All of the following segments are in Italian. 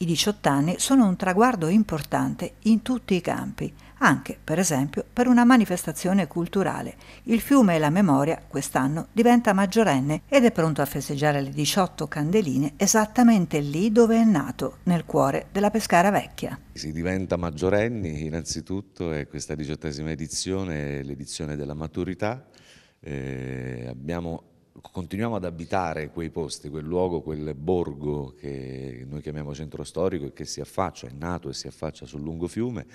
I 18 anni sono un traguardo importante in tutti i campi, anche per esempio per una manifestazione culturale. Il fiume e la memoria quest'anno diventa maggiorenne ed è pronto a festeggiare le 18 candeline esattamente lì dove è nato, nel cuore della Pescara Vecchia. Si diventa maggiorenni innanzitutto è questa diciottesima edizione, l'edizione della maturità. Eh, abbiamo continuiamo ad abitare quei posti, quel luogo, quel borgo che noi chiamiamo centro storico e che si affaccia, è nato e si affaccia sul lungo fiume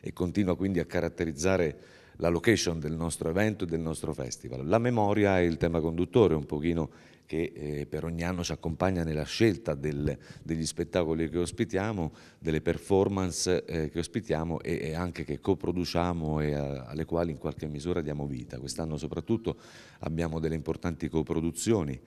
e continua quindi a caratterizzare la location del nostro evento e del nostro festival. La memoria è il tema conduttore un pochino che eh, per ogni anno ci accompagna nella scelta del, degli spettacoli che ospitiamo, delle performance eh, che ospitiamo e, e, anche che coproduciamo e a, eh, alle quali in qualche misura diamo vita. Quest'anno soprattutto abbiamo delle importanti coproduzioni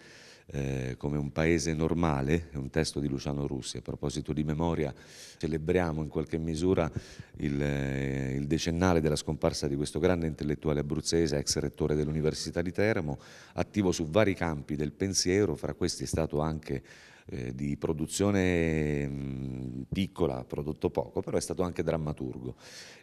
eh, come un paese normale, è un testo di Luciano Russi. A proposito di memoria, celebriamo in qualche misura il, eh, il decennale della scomparsa di questo grande intellettuale abruzzese, ex rettore dell'Università di Teramo, attivo su vari campi del pensiero, fra questi è stato anche eh, di produzione mm, piccola, prodotto poco, però è stato anche drammaturgo.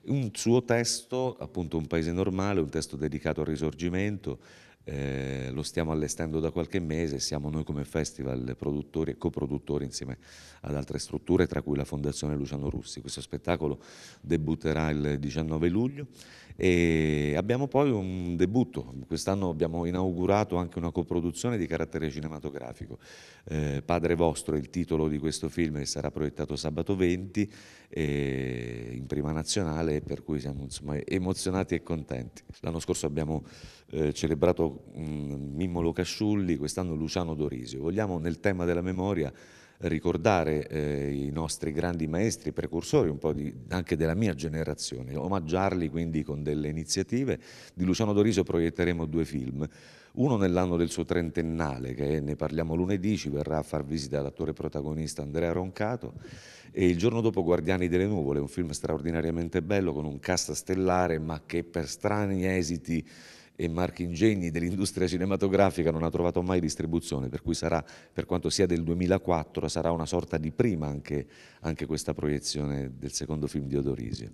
Un suo testo, appunto Un paese normale, un testo dedicato al risorgimento, eh, lo stiamo allestendo da qualche mese, siamo noi come festival produttori e coproduttori insieme ad altre strutture, tra cui la Fondazione Luciano Russi. Questo spettacolo debutterà il 19 luglio e abbiamo poi un debutto, quest'anno abbiamo inaugurato anche una coproduzione di carattere cinematografico, eh, Padre Padre vostro è il titolo di questo film che sarà proiettato sabato 20 eh, in prima nazionale, per cui siamo insomma, emozionati e contenti. L'anno scorso abbiamo eh, celebrato mh, mm, Mimmo Locasciulli, quest'anno Luciano Dorisio. Vogliamo nel tema della memoria ricordare eh, i nostri grandi maestri, precursori un po' di, anche della mia generazione, omaggiarli quindi con delle iniziative. Di Luciano Doriso proietteremo due film, uno nell'anno del suo trentennale, che ne parliamo lunedì, ci verrà a far visita l'attore protagonista Andrea Roncato, e il giorno dopo Guardiani delle Nuvole, un film straordinariamente bello con un cast stellare ma che per strani esiti e marchi ingegni dell'industria cinematografica non ha trovato mai distribuzione, per cui sarà, per quanto sia del 2004, sarà una sorta di prima anche, anche questa proiezione del secondo film di Odorisio.